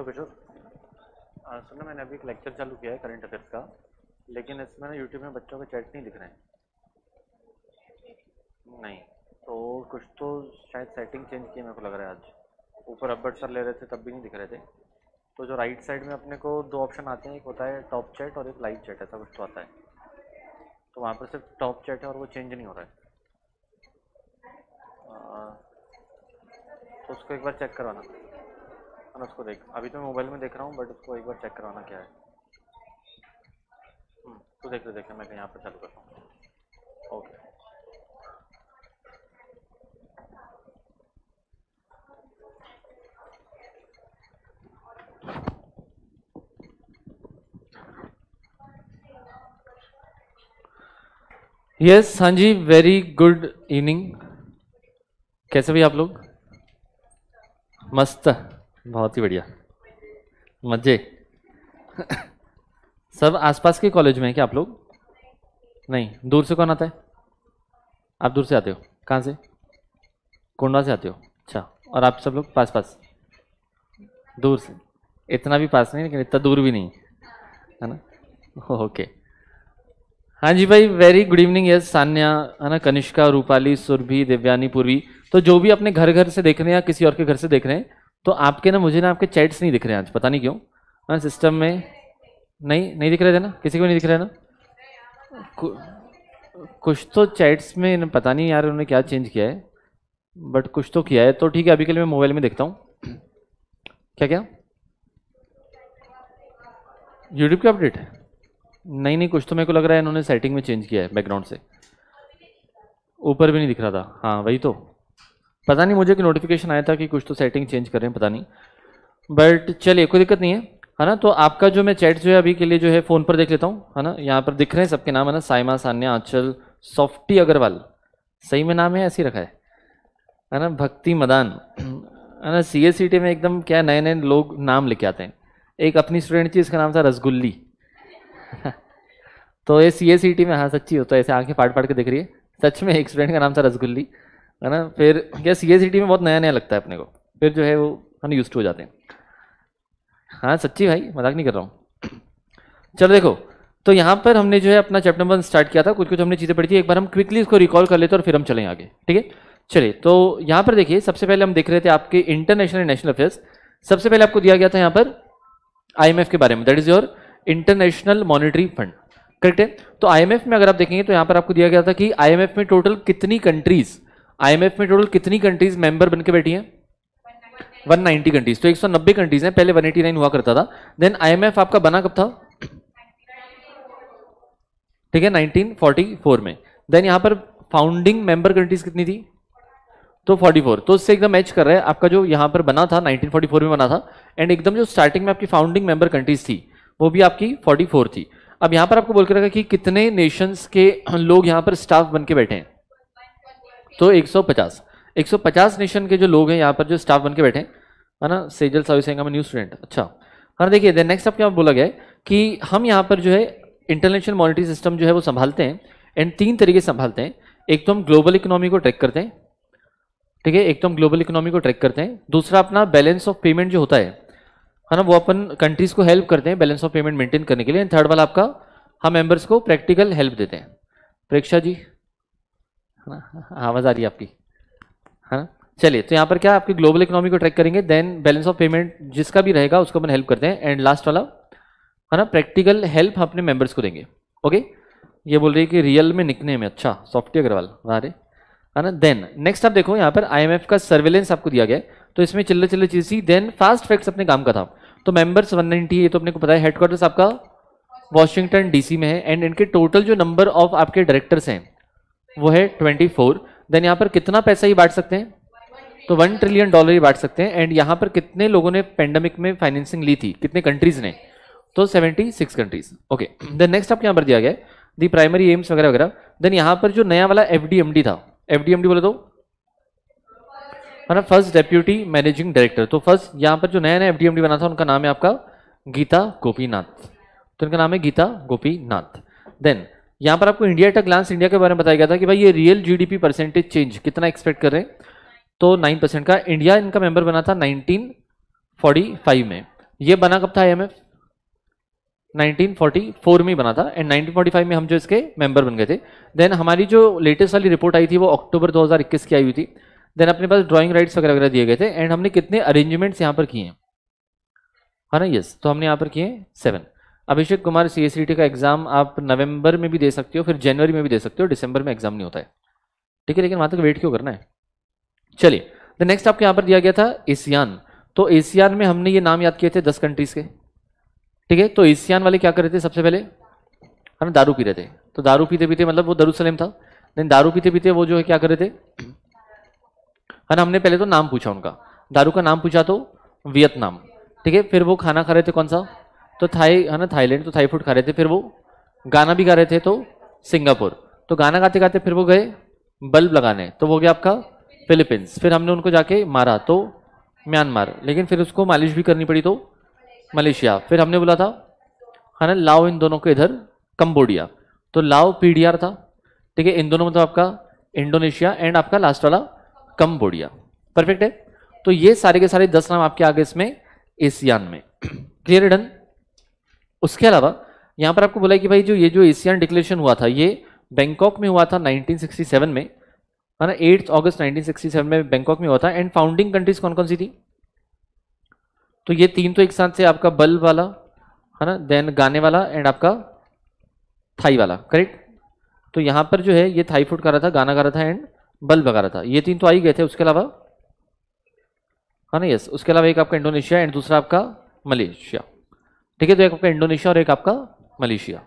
hello किशोर हाँ, सुनो मैंने अभी एक लेक्चर चालू किया है करंट अफेयर्स का लेकिन इसमें ना यूट्यूब में बच्चों के चैट नहीं दिख रहे हैं नहीं तो कुछ तो शायद सेटिंग चेंज किए मेरे को लग रहा है आज ऊपर अपडेट सर ले रहे थे तब भी नहीं दिख रहे थे तो जो राइट साइड में अपने को दो ऑप्शन आते हैं एक होता है टॉप चैट और एक लाइव चैट ऐसा कुछ तो आता है तो वहाँ पर सिर्फ टॉप चैट है और वो चेंज नहीं हो रहा है हाँ, तो उसको एक बार चेक करवाना मैंने उसको देख अभी तो मैं मोबाइल में देख रहा हूँ बट उसको एक बार चेक करवाना क्या है हम्म, तो देख लो देखिए मैं यहाँ पर चालू करता हूँ ओके यस yes, हाँ जी वेरी गुड इवनिंग कैसे भी आप लोग मस्त बहुत ही बढ़िया मजे सब आसपास के कॉलेज में है क्या आप लोग नहीं दूर से कौन आता है आप दूर से आते हो कहाँ से कोंडा से आते हो अच्छा और आप सब लोग पास पास दूर से इतना भी पास नहीं लेकिन इतना दूर भी नहीं है ना ओके हाँ जी भाई very good evening yes Sanya है ना कनिष्का रूपाली सुरभि दिव्यानी पूर्वी तो जो भी अपने घर घर से देख रहे हैं या किसी और के घर से देख रहे हैं तो आपके ना मुझे ना आपके चैट्स नहीं दिख रहे हैं आज पता नहीं क्यों ना सिस्टम में नहीं नहीं दिख रहे थे ना किसी को नहीं दिख रहे ना कु, कुछ तो चैट्स में पता नहीं यार उन्होंने क्या चेंज किया है बट कुछ तो किया है तो ठीक है अभी के लिए मैं मोबाइल में देखता हूँ क्या क्या यूट्यूब का अपडेट है नहीं नहीं कुछ तो मेरे को लग रहा है इन्होंने सेटिंग में चेंज किया है बैकग्राउंड से ऊपर भी नहीं दिख रहा था हाँ वही तो पता नहीं मुझे कि नोटिफिकेशन आया था कि कुछ तो सेटिंग चेंज कर रहे हैं पता नहीं बट चलिए कोई दिक्कत नहीं है है ना तो आपका जो मैं चैट जो है अभी के लिए जो है फ़ोन पर देख लेता हूँ है ना यहाँ पर दिख रहे हैं सबके नाम है ना साइमा सान्या आंचल सॉफ्टी अग्रवाल सही में नाम है ऐसे ही रखा है है ना भक्ति मदान है ना सी एस सी टी में एकदम क्या नए नए लोग नाम लेके आते हैं एक अपनी स्टूडेंट थी इसका नाम था रसगुल्ली तो ये सी एस सी टी में हाँ सच्ची होता तो है ऐसे आंखें फाट फाट के दिख रही है सच में एक स्टूडेंट का नाम था रसगुल्ली है ना फिर क्या सी एस में बहुत नया नया लगता है अपने को फिर जो है वो हम यूज हो जाते हैं हाँ सच्ची भाई मजाक नहीं कर रहा हूँ चलो देखो तो यहाँ पर हमने जो है अपना चैप्टर वन स्टार्ट किया था कुछ कुछ हमने चीज़ें पढ़ी थी एक बार हम क्विकली इसको रिकॉल कर लेते और फिर हम चलें आगे ठीक है चलिए तो यहाँ पर देखिए सबसे पहले हम देख रहे थे आपके इंटरनेशनल एंड नेशनल अफेयर्स सबसे पहले आपको दिया गया था यहाँ पर आई के बारे में that is your international monetary fund correct है तो आई में अगर आप देखेंगे तो यहाँ पर आपको दिया गया था कि आई में टोटल कितनी कंट्रीज़ आईएमएफ में टोटल कितनी कंट्रीज मेंबर बन के बैठी हैं 190 कंट्रीज तो 190 कंट्रीज हैं पहले 189 हुआ करता था देन आईएमएफ आपका बना कब था ठीक है 1944 में देन यहाँ पर फाउंडिंग मेंबर कंट्रीज कितनी थी तो 44 तो उससे एकदम मैच कर रहा है आपका जो यहाँ पर बना था 1944 में बना था एंड एकदम जो स्टार्टिंग में आपकी फाउंडिंग मेंबर कंट्रीज थी वो भी आपकी 44 थी अब यहां पर आपको बोल के रखा कि कितने नेशंस के लोग यहाँ पर स्टाफ बन के बैठे हैं तो 150 150 नेशन के जो लोग हैं यहाँ पर जो स्टाफ बन के बैठे है ना सेजल साविसेंगा में न्यू स्टूडेंट अच्छा हाँ देखिए देन नेक्स्ट आपके यहाँ बोला गया कि हम यहाँ पर जो है इंटरनेशनल मॉनिटरी सिस्टम जो है वो संभालते हैं एंड तीन तरीके संभालते हैं एक तो हम ग्लोबल इकोनॉमी को ट्रैक करते हैं ठीक है एक तो हम ग्लोबल इकोनॉमी को ट्रैक करते हैं दूसरा अपना बैलेंस ऑफ पेमेंट जो होता है है ना वो अपन कंट्रीज को हेल्प करते हैं बैलेंस ऑफ पेमेंट मेंटेन करने के लिए एंड थर्ड वाला आपका हम मेंबर्स को प्रैक्टिकल हेल्प देते हैं प्रेक्षा जी है ना हाँ, आवाज़ आ रही है आपकी है ना चलिए तो यहाँ पर क्या आपकी ग्लोबल इकोनॉमी को ट्रैक करेंगे देन बैलेंस ऑफ पेमेंट जिसका भी रहेगा उसको अपन हेल्प करते हैं एंड लास्ट वाला है ना प्रैक्टिकल हेल्प अपने मेंबर्स को देंगे ओके ये बोल रही है कि रियल में निकने में अच्छा सॉफ्टवेयर अग्रवाल रे है ना देन नेक्स्ट आप देखो यहाँ पर आई का सर्वेलेंस आपको दिया गया तो इसमें चिल्ले चिल्ले चीज थी देन फास्ट फैक्ट्स अपने काम का था तो मेंबर्स 190 ये तो अपने को पता है हेडक्वार्टर्स आपका वॉशिंगटन डीसी में है एंड इनके टोटल जो नंबर ऑफ आपके डायरेक्टर्स हैं वो है ट्वेंटी फोर देन यहाँ पर कितना पैसा ही बांट सकते हैं तो वन ट्रिलियन डॉलर ही बांट सकते हैं एंड यहाँ पर कितने लोगों ने पेंडेमिक में फाइनेंसिंग ली थी कितने कंट्रीज ने तो seventy six countries okay then next आप यहाँ पर दिया गया है दी प्राइमरी एम्स वगैरह वगैरह देन यहाँ पर जो नया वाला एफ था एफ बोले तो फर्स्ट डेप्यूटी मैनेजिंग डायरेक्टर तो फर्स्ट यहाँ पर जो नया नया एफ बना था उनका नाम है आपका गीता गोपीनाथ तो इनका नाम है गीता गोपीनाथ देन यहाँ पर आपको इंडिया का ग्लांस इंडिया के बारे में बताया गया था कि भाई ये रियल जीडीपी परसेंटेज चेंज कितना एक्सपेक्ट कर रहे हैं तो नाइन परसेंट का इंडिया इनका मेंबर बना था 1945 में ये बना कब था आई 1944 में बना था एंड 1945 में हम जो इसके मेंबर बन गए थे देन हमारी जो लेटेस्ट वाली रिपोर्ट आई थी वो अक्टूबर दो की आई हुई थी देन अपने पास ड्राइंग राइट्स वगैरह वगैरह दिए गए थे एंड हमने कितने अरेंजमेंट्स यहाँ पर किए हैं है हाँ ना यस तो हमने यहाँ पर किए seven Abhishek Kumar C e का एग्ज़ाम आप नवंबर में भी दे सकते हो फिर जनवरी में भी दे सकते हो दिसंबर में एग्ज़ाम नहीं होता है ठीक है लेकिन वहाँ तक वेट क्यों करना है चलिए द नेक्स्ट आपके यहाँ पर दिया गया था एशियान तो एशियान में हमने ये नाम याद किए थे दस कंट्रीज़ के ठीक है तो एशियान वाले क्या कर रहे थे सबसे पहले हम दारू पी रहे थे तो दारू पीते पीते मतलब वो दरुसलेम था लेकिन दारू पीते पीते वो जो है क्या कर रहे थे है ना हमने पहले तो नाम पूछा उनका दारू का नाम पूछा तो वियतनाम ठीक है फिर वो खाना खा रहे थे कौन सा तो थाई है ना थाईलैंड तो थाई फूड खा रहे थे फिर वो गाना भी गा रहे थे तो सिंगापुर तो गाना गाते गाते फिर वो गए बल्ब लगाने तो वो गया आपका फिलीपींस फिर हमने उनको जाके मारा तो म्यांमार लेकिन फिर उसको मालिश भी करनी पड़ी तो मलेशिया फिर हमने बोला था है ना लाओ इन दोनों को इधर कम्बोडिया तो लाओ पी था ठीक है इन दोनों मतलब आपका इंडोनेशिया एंड आपका लास्ट वाला कम्बोडिया परफेक्ट है तो ये सारे के सारे दस नाम आपके आगे इसमें एशियान में क्लियर डन उसके अलावा यहाँ पर आपको बोला कि भाई जो ये जो एशियन डिक्लेरेशन हुआ था ये बैंकॉक में हुआ था 1967 में है ना एट्थ अगस्त 1967 में बैंकॉक में हुआ था एंड फाउंडिंग कंट्रीज कौन कौन सी थी तो ये तीन तो एक साथ से आपका बल वाला है ना देन गाने वाला एंड आपका थाई वाला करेक्ट तो यहाँ पर जो है ये थाई फूड कर रहा था गाना गा रहा था एंड बल्ब बगा रहा था ये तीन तो आ ही गए थे उसके अलावा है ना यस उसके अलावा एक आपका इंडोनेशिया एंड दूसरा आपका मलेशिया ठीक है तो एक आपका इंडोनेशिया और एक आपका मलेशिया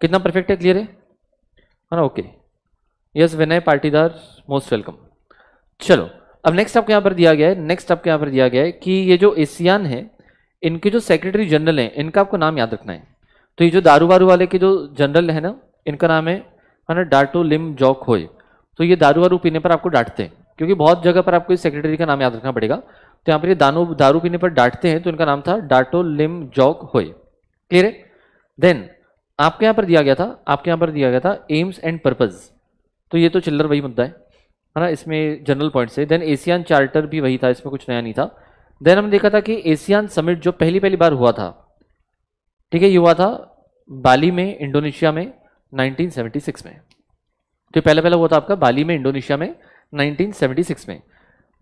कितना परफेक्ट है क्लियर है है हाँ ना okay yes Vinay Patidar most welcome चलो अब नेक्स्ट आपको यहाँ पर दिया गया है नेक्स्ट आपको यहाँ पर दिया गया है कि ये जो एशियान है इनके जो सेक्रेटरी जनरल हैं इनका आपको नाम याद रखना है तो ये जो दारू वारू वाले के जो जनरल है ना इनका नाम है हाँ ना डाटो लिम जॉक होए तो ये दारू वारू पीने पर आपको डांटते हैं क्योंकि बहुत जगह पर आपको इस सेक्रेटरी का नाम याद रखना पड़ेगा तो यहाँ पर ये दानू दारू पीने पर डांटते हैं तो इनका नाम था Dato Lim Jock Hoi clear है देन आपके यहाँ पर दिया गया था आपके यहाँ पर दिया गया था एम्स एंड पर्पज तो ये तो चिल्लर वही मुद्दा है है ना इसमें जनरल पॉइंट से देन एशियान चार्टर भी वही था इसमें कुछ नया नहीं था देन हमने देखा था कि एशियान समिट जो पहली पहली बार हुआ था ठीक है ये हुआ था बाली में इंडोनेशिया में 1976 में तो पहला पहला हुआ था आपका बाली में इंडोनेशिया में 1976 में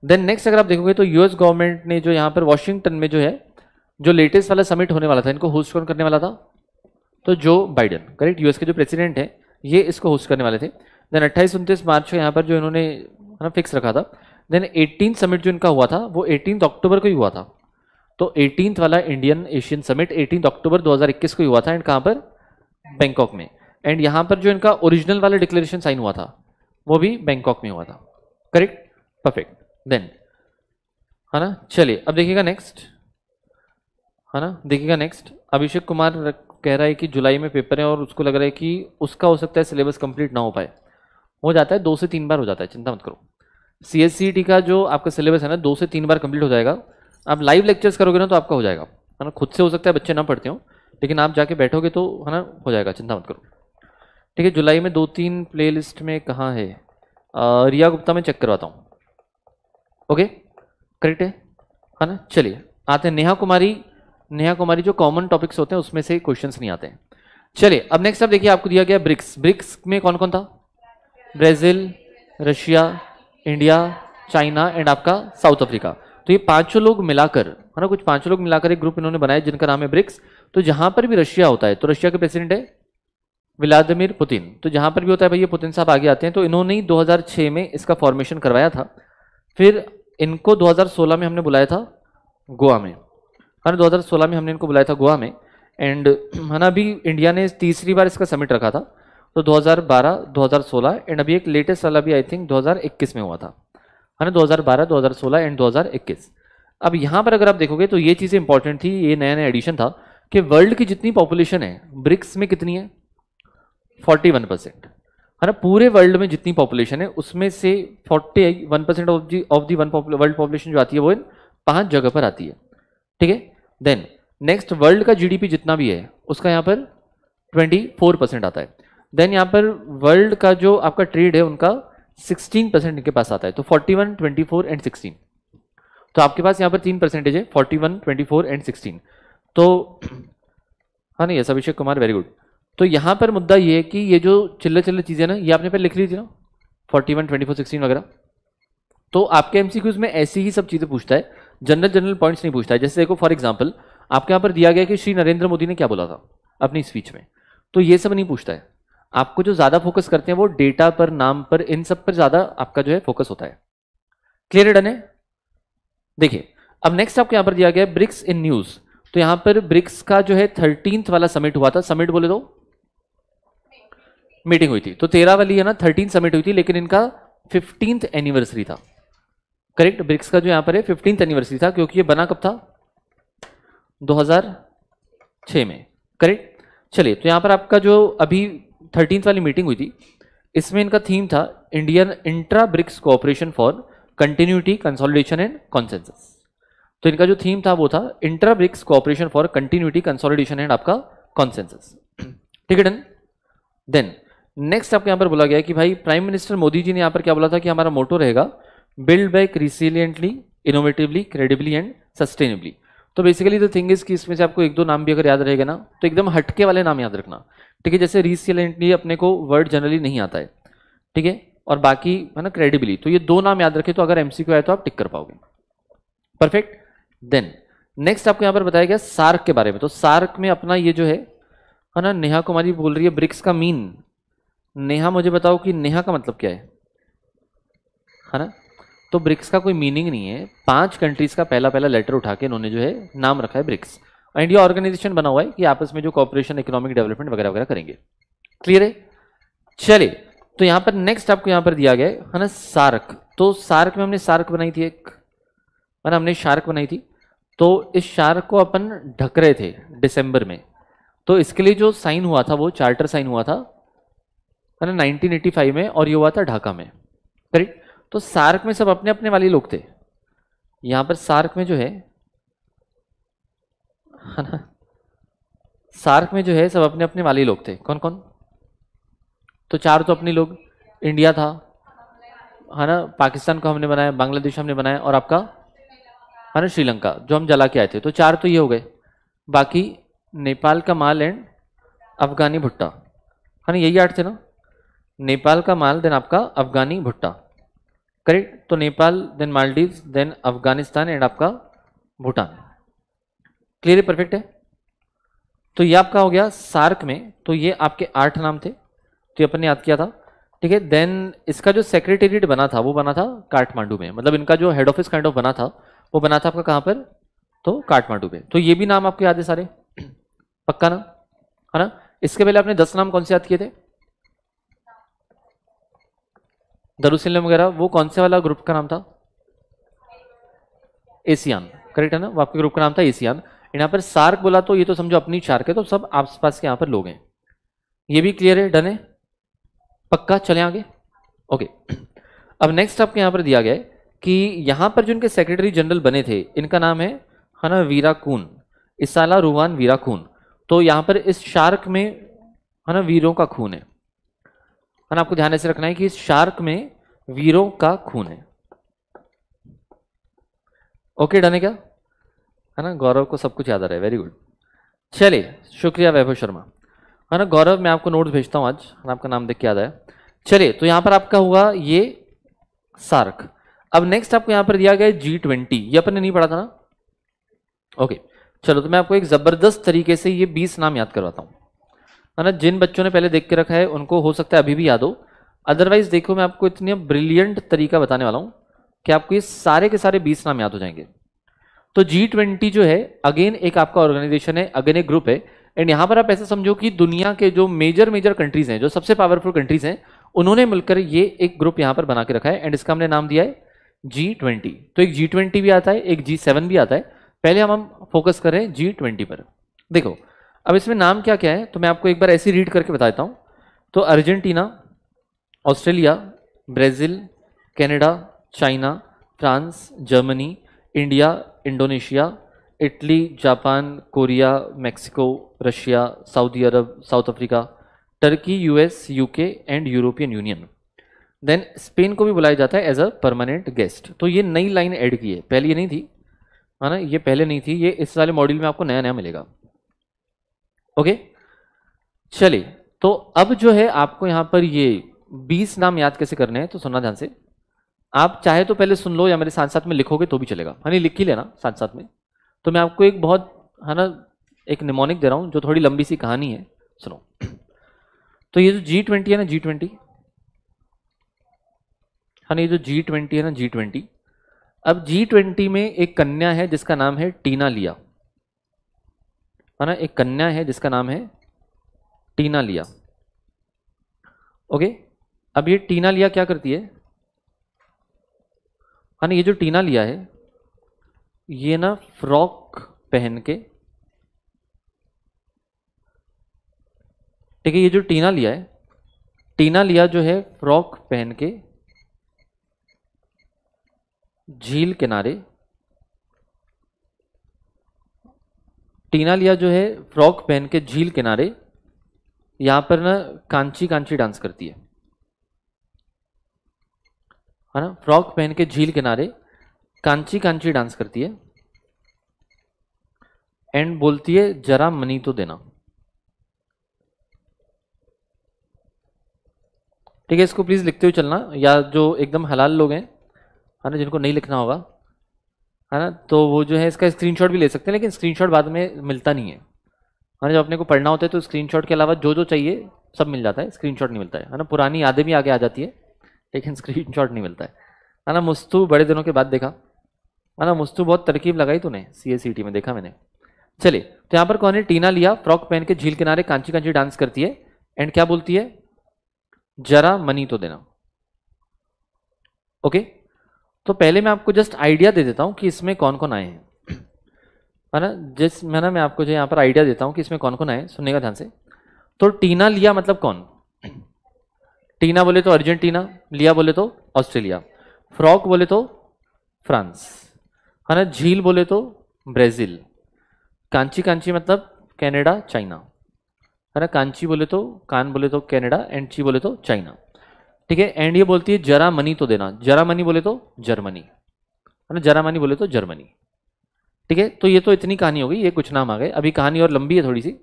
देन नेक्स्ट अगर आप देखोगे तो यूएस गवर्नमेंट ने जो यहाँ पर वॉशिंगटन में जो है जो लेटेस्ट वाला समिट होने वाला था इनको होस्ट कौन करने वाला था तो जो बाइडन करेक्ट यूएस के जो प्रेसिडेंट है ये इसको होस्ट करने वाले थे देन अट्ठाईस उनतीस मार्च को यहाँ पर जो इन्होंने है ना फिक्स रखा था देन एटीन समिट जो इनका हुआ था वो एटीन अक्टूबर को ही हुआ था तो एटीन वाला Indian Asian summit eighteen October दो को ही हुआ था एंड कहाँ पर बैंकॉक में एंड यहाँ पर जो इनका ओरिजिनल वाला डिक्लेरेशन साइन हुआ था वो भी बैंकॉक में हुआ था करेक्ट परफेक्ट देन है ना चलिए अब देखिएगा नेक्स्ट है हाँ ना देखिएगा नेक्स्ट अभिषेक कुमार कह रहा है कि जुलाई में पेपर है और उसको लग रहा है कि उसका हो सकता है सिलेबस कंप्लीट ना हो पाए हो जाता है दो से तीन बार हो जाता है चिंता मत करो सी एस सी टी का जो आपका सिलेबस है ना दो से तीन बार कंप्लीट हो जाएगा आप लाइव लेक्चर्स करोगे ना तो आपका हो जाएगा है हाँ ना खुद से हो सकता है बच्चे ना पढ़ते हो लेकिन आप जाके बैठोगे तो है हाँ ना हो जाएगा चिंता मत करो ठीक है जुलाई में दो तीन प्लेलिस्ट में कहाँ है रिया गुप्ता में चेक करवाता हूँ ओके करेक्ट है है हाँ ना चलिए आते हैं नेहा कुमारी नेहा कुमारी जो कॉमन टॉपिक्स होते हैं उसमें से क्वेश्चंस नहीं आते हैं चलिए अब नेक्स्ट आप देखिए आपको दिया गया ब्रिक्स ब्रिक्स में कौन कौन था Brazil Russia India China and आपका साउथ अफ्रीका तो ये पांचों लोग मिलाकर है हाँ ना कुछ पांचों लोग मिलाकर एक ग्रुप इन्होंने बनाया जिनका नाम है ब्रिक्स तो जहां पर भी रशिया होता है तो रशिया के प्रेसिडेंट है विलादिमिर पुतिन तो जहाँ पर भी होता है भैया पुतिन साहब आगे आते हैं तो इन्होंने ही 2006 में इसका फॉर्मेशन करवाया था फिर इनको 2016 में हमने बुलाया था गोवा में है हाँ, ना दो में हमने इनको बुलाया था गोवा में एंड है ना अभी इंडिया ने तीसरी बार इसका समिट रखा था तो 2012 2016 एंड अभी एक लेटेस्ट वाला भी आई थिंक 2021 में हुआ था है ना 2012 2016 एंड 2021 अब यहाँ पर अगर आप देखोगे तो ये चीज़ें इंपॉर्टेंट थी ये नया नया एडिशन था कि वर्ल्ड की जितनी पॉपुलेशन है ब्रिक्स में कितनी है फोर्टी वन परसेंट है ना पूरे वर्ल्ड में जितनी पॉपुलेशन है उसमें से forty one percent of the of the one world population जो आती है वो इन पांच जगह पर आती है ठीक है देन नेक्स्ट वर्ल्ड का जीडीपी जितना भी है उसका यहाँ पर फोर परसेंट आता है देन यहाँ पर वर्ल्ड का जो आपका ट्रेड है उनका सिक्सटीन परसेंट इनके पास आता है तो ट्वेंटी फोर एंड सिक्सटीन तो आपके पास यहाँ पर तीन परसेंटेज है ट्वेंटी फोर एंड सिक्सटीन तो हाँ नहीं yes Abhishek Kumar very good तो यहां पर मुद्दा यह है कि ये जो चिल्ले चिल्ले चीज़ें ना ये आपने पहले लिख लीजिए ना फोर्टी वन ट्वेंटी वगैरह तो आपके क्यूज में ऐसी ही सब चीज़ें पूछता है जनरल जनरल पॉइंट्स नहीं पूछता है जैसे देखो फॉर एग्जाम्पल आपके यहां पर दिया गया कि श्री नरेंद्र मोदी ने क्या बोला था अपनी स्पीच में तो ये सब नहीं पूछता है आपको जो ज़्यादा फोकस करते हैं वो डेटा पर नाम पर इन सब पर ज़्यादा आपका जो है फोकस होता है क्लियर डन है देखिए अब नेक्स्ट आपको यहां पर दिया गया ब्रिक्स इन न्यूज़ तो यहां पर ब्रिक्स का जो है थर्टींथ वाला समिट हुआ था समिट बोले तो मीटिंग हुई थी तो तेरह वाली है ना थर्टीन समिट हुई थी लेकिन इनका फिफ्टींथ एनिवर्सरी था करेक्ट ब्रिक्स का जो यहां पर है फिफ्टींथ एनिवर्सरी था क्योंकि ये बना कब था 2006 में करेक्ट चलिए तो यहां पर आपका जो अभी थर्टींथ वाली मीटिंग हुई थी इसमें इनका थीम था Indian intra BRICS cooperation for continuity consolidation and consensus तो इनका जो थीम था वो था intra BRICS cooperation for continuity consolidation and आपका कॉन्सेंसस ठीक है डन देन नेक्स्ट आपके यहाँ पर बोला गया है कि भाई प्राइम मिनिस्टर मोदी जी ने यहाँ पर क्या बोला था कि हमारा मोटो रहेगा build back resiliently innovatively credibly and sustainably तो बेसिकली द थिंग इज कि इसमें से आपको एक दो नाम भी अगर याद रहेगा ना तो एकदम हटके वाले नाम याद रखना ठीक है जैसे रिसिलियंटली अपने को वर्ड जनरली नहीं आता है ठीक है और बाकी है ना क्रेडिबली तो ये दो नाम याद रखे तो अगर एमसीक्यू आए तो आप टिक कर पाओगे परफेक्ट देन नेक्स्ट आपको यहाँ पर बताया गया सार्क के बारे में तो सार्क में अपना ये जो है है ना नेहा कुमारी बोल रही है ब्रिक्स का मीन नेहा मुझे बताओ कि नेहा का मतलब क्या है है ना तो ब्रिक्स का कोई मीनिंग नहीं है पांच कंट्रीज का पहला पहला लेटर उठा के उन्होंने जो है नाम रखा है ब्रिक्स एंड ये ऑर्गेनाइजेशन बना हुआ है कि आपस में जो कॉपरेशन इकोनॉमिक डेवलपमेंट वगैरह वगैरह करेंगे क्लियर है चलिए तो यहां पर नेक्स्ट आपको यहां पर दिया गया है ना सार्क तो सार्क में हमने सार्क बनाई थी एक है ना हमने शार्क बनाई थी तो इस शार्क को अपन ढक रहे थे दिसंबर में तो इसके लिए जो साइन हुआ था वो चार्टर साइन हुआ था है ना 1985 में और ये हुआ था ढाका में करेक्ट तो सार्क में सब अपने अपने वाले लोग थे यहाँ पर सार्क में जो है है ना सार्क में जो है सब अपने अपने वाले लोग थे कौन कौन तो चार तो अपने लोग इंडिया था है ना पाकिस्तान को हमने बनाया बांग्लादेश हमने बनाया और आपका है ना श्रीलंका जो हम जला के आए थे तो चार तो ये हो गए बाकी नेपाल का माल एंड अफगानी भुट्टा है ना यही आठ थे ना नेपाल का माल देन आपका अफगानी भुट्टा करेक्ट तो Nepal then Maldives then Afghanistan and आपका भूटान क्लियर परफेक्ट है तो ये आपका हो गया सार्क में तो ये आपके आठ नाम थे तो ये अपन ने याद किया था ठीक है देन इसका जो सेक्रेटेरिएट बना था वो बना था काठमांडू में मतलब इनका जो हेड ऑफिस काइंड ऑफ बना था वो बना था आपका कहाँ पर तो काठमांडू में तो ये भी नाम आपको याद है सारे पक्का ना है ना इसके पहले आपने दस नाम कौन से याद किए थे दरुसिलम वगैरह वो कौन से वाला ग्रुप का नाम था एशियान करेक्ट है ना वो आपके ग्रुप का नाम था एशियान यहाँ पर सार्क बोला तो ये तो समझो अपनी शार्क है तो सब आस पास के यहाँ पर लोग हैं ये भी क्लियर है डन है पक्का चले आगे ओके अब नेक्स्ट आपके यहाँ पर दिया गया है कि यहाँ पर जो इनके सेक्रेटरी जनरल बने थे इनका नाम है है ना वीरा कून इसाला रुवान वीरा खून तो यहाँ पर इस शार्क में है ना वीरों का खून है और आपको ध्यान से रखना है कि इस शार्क में वीरों का खून है ओके डन है क्या है ना गौरव को सब कुछ याद आ रहा है वेरी गुड चलिए शुक्रिया वैभव शर्मा है ना गौरव मैं आपको नोट्स भेजता हूँ आज आपका नाम देख के याद आया चलिए तो यहाँ पर आपका हुआ ये सार्क अब नेक्स्ट आपको यहाँ पर दिया गया जी ट्वेंटी ये अपन ने नहीं पढ़ा था ना ओके चलो तो मैं आपको एक जबरदस्त तरीके से ये बीस नाम याद करवाता हूँ है ना जिन बच्चों ने पहले देख के रखा है उनको हो सकता है अभी भी याद हो अदरवाइज देखो मैं आपको इतनी ब्रिलियंट तरीका बताने वाला हूँ कि आपको ये सारे के सारे बीस नाम याद हो जाएंगे तो जी ट्वेंटी जो है अगेन एक आपका ऑर्गेनाइजेशन है अगेन एक ग्रुप है एंड यहाँ पर आप ऐसे समझो कि दुनिया के जो मेजर मेजर कंट्रीज हैं जो सबसे पावरफुल कंट्रीज हैं उन्होंने मिलकर ये एक ग्रुप यहाँ पर बना के रखा है एंड इसका हमने नाम दिया है जी ट्वेंटी तो एक जी ट्वेंटी भी आता है एक जी सेवन भी आता है पहले हम हम फोकस करें जी ट्वेंटी पर देखो अब इसमें नाम क्या क्या है तो मैं आपको एक बार ऐसी रीड करके बताता हूँ तो Argentina Australia Brazil Canada China France Germany India Indonesia Italy Japan Korea Mexico Russia Saudi Arabia South Africa Turkey US UK and European Union then Spain को भी बुलाया जाता है एज अ परमानेंट गेस्ट तो ये नई लाइन ऐड की है पहले ये नहीं थी है ना ये पहले नहीं थी ये इस वाले मॉड्यूल में आपको नया नया मिलेगा ओके चलिए तो अब जो है आपको यहाँ पर ये 20 नाम याद कैसे करने हैं तो सुनना ध्यान से आप चाहे तो पहले सुन लो या मेरे साथ साथ में लिखोगे तो भी चलेगा यानी हाँ लिख ही लेना साथ साथ में तो मैं आपको एक बहुत है ना एक निमोनिक दे रहा हूँ जो थोड़ी लंबी सी कहानी है सुनो तो ये जो जी ट्वेंटी है ना जी ट्वेंटी ना ये जो जी ट्वेंटी है ना जी ट्वेंटी अब जी ट्वेंटी में एक कन्या है जिसका नाम है टीना लिया है ना एक कन्या है जिसका नाम है टीना लिया ओके अब ये टीना लिया क्या करती है है ना ये जो टीना लिया है ये ना फ्रॉक पहन के ठीक है ये जो टीना लिया है टीना लिया जो है फ्रॉक पहन के झील किनारे टीनालिया जो है फ्रॉक पहन के झील किनारे यहाँ पर ना कांची कांची डांस करती है है ना फ्रॉक पहन के झील किनारे कांची कांची डांस करती है एंड बोलती है जरा मनी तो देना ठीक है इसको प्लीज़ लिखते हुए चलना या जो एकदम हलाल लोग हैं है ना जिनको नहीं लिखना होगा है ना तो वो जो है इसका स्क्रीनशॉट भी ले सकते हैं लेकिन स्क्रीनशॉट बाद में मिलता नहीं है है ना जब अपने को पढ़ना होता है तो स्क्रीनशॉट के अलावा जो जो चाहिए सब मिल जाता है स्क्रीनशॉट नहीं मिलता है है ना पुरानी यादें भी आगे आ जाती है लेकिन स्क्रीनशॉट नहीं मिलता है है ना मुस्तु बड़े दिनों के बाद देखा है ना मुस्तु बहुत तरकीब लगाई तूने सी एस सी टी में देखा मैंने चलिए तो यहाँ पर कौन है टीना लिया फ्रॉक पहन के झील किनारे कांची कांची डांस करती है एंड क्या बोलती है जरा मनी तो देना ओके तो पहले मैं आपको जस्ट आइडिया दे देता हूँ कि इसमें कौन कौन आए हैं है ना जिस मैं ना मैं आपको जो यहाँ पर आइडिया देता हूँ कि इसमें कौन कौन आए सुनने का ध्यान से तो टीना लिया मतलब कौन टीना बोले तो अर्जेंटीना लिया बोले तो ऑस्ट्रेलिया फ्रॉक बोले तो फ्रांस है ना झील बोले तो ब्राज़ील कांची कांची मतलब कनाडा चाइना है ना कांची बोले तो कान बोले तो कनाडा एंड ची बोले तो चाइना ठीक है एंड ये बोलती है जरा मनी तो देना जरा मनी बोले तो जर्मनी है मतलब ना जरा मनी बोले तो जर्मनी ठीक है तो ये तो इतनी कहानी हो गई ये कुछ नाम आ गए अभी कहानी और लंबी है थोड़ी सी है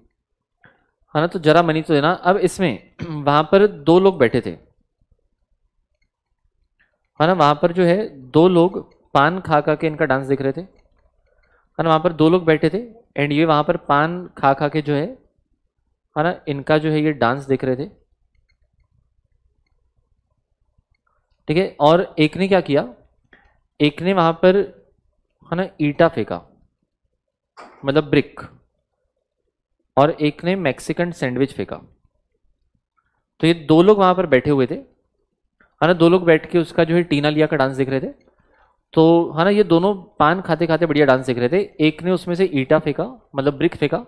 हाँ ना तो जरा मनी तो देना अब इसमें वहां पर दो लोग बैठे थे है हाँ ना वहां पर जो है दो लोग पान खा खा के इनका डांस देख रहे थे है हाँ ना वहां पर दो लोग बैठे थे एंड ये वहां पर पान खा खा के जो है है ना इनका जो है ये डांस देख रहे थे ठीक है और एक ने क्या किया एक ने वहां पर है ना ईटा फेंका मतलब ब्रिक और एक ने मैक्सिकन सैंडविच फेंका तो ये दो लोग वहां पर बैठे हुए थे है ना दो लोग बैठ के उसका जो है टीना लिया का डांस देख रहे थे तो है ना ये दोनों पान खाते खाते बढ़िया डांस देख रहे थे एक ने उसमें से ईटा फेंका मतलब ब्रिक फेंका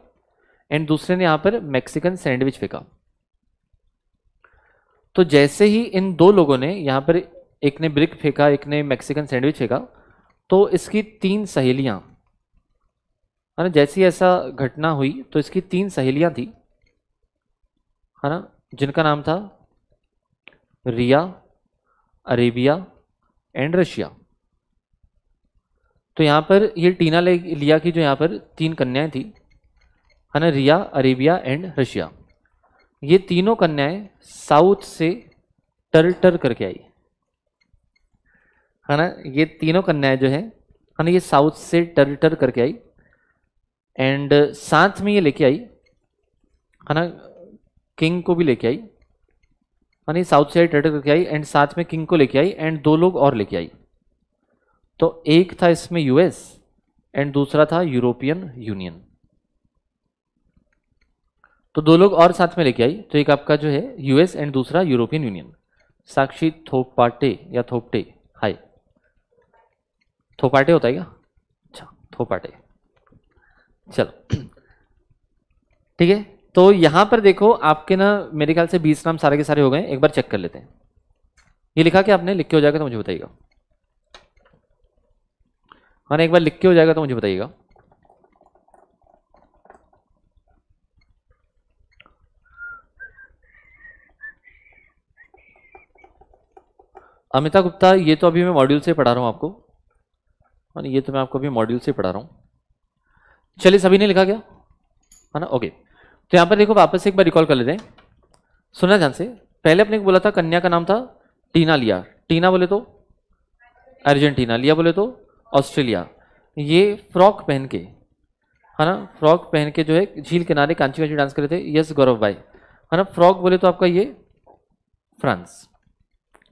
एंड दूसरे ने यहाँ पर मैक्सिकन सैंडविच फेंका तो जैसे ही इन दो लोगों ने यहाँ पर एक ने ब्रिक फेंका एक ने मैक्सिकन सैंडविच फेंका तो इसकी तीन सहेलियाँ है ना जैसी ऐसा घटना हुई तो इसकी तीन सहेलियाँ थी है ना जिनका नाम था रिया अरेबिया एंड रशिया तो यहाँ पर ये टीना ले लिया कि जो यहाँ पर तीन कन्याएं थी है ना रिया अरेबिया एंड रशिया ये तीनों कन्याएं साउथ से टर टर करके आई है ना ये तीनों कन्याएं जो है है ना ये साउथ से टर टर करके आई एंड साथ में ये लेके आई है ना किंग को भी लेके आई है ना साउथ से टर टर करके आई एंड साथ में किंग को लेके आई एंड दो लोग और लेके आई तो एक था इसमें यूएस एंड दूसरा था यूरोपियन यूनियन तो दो लोग और साथ में लेके आई तो एक आपका जो है यूएस एंड दूसरा यूरोपियन यूनियन साक्षी थोपाटे या थोपटे हाय थोपाटे होता है क्या अच्छा थोपाटे चलो ठीक है तो यहां पर देखो आपके ना मेरे ख्याल से बीस नाम सारे के सारे हो गए एक बार चेक कर लेते हैं ये लिखा कि आपने लिख के हो जाएगा तो मुझे बताइएगा मैंने हाँ, एक बार लिख के हो जाएगा तो मुझे बताइएगा अमिता गुप्ता ये तो अभी मैं मॉड्यूल से पढ़ा रहा हूँ आपको है हाँ, ना ये तो मैं आपको अभी मॉड्यूल से पढ़ा रहा हूँ चलिए सभी ने लिखा गया है ना ओके तो यहाँ पर देखो वापस एक बार रिकॉल कर लेते हैं सुना ध्यान से पहले अपने बोला था कन्या का नाम था टीना लिया टीना बोले तो अर्जेंटीना लिया बोले तो ऑस्ट्रेलिया ये फ्रॉक पहन के है ना फ्रॉक पहन के जो है झील किनारे कांची कांची डांस करे थे यस गौरव भाई है ना फ्रॉक बोले तो आपका ये फ्रांस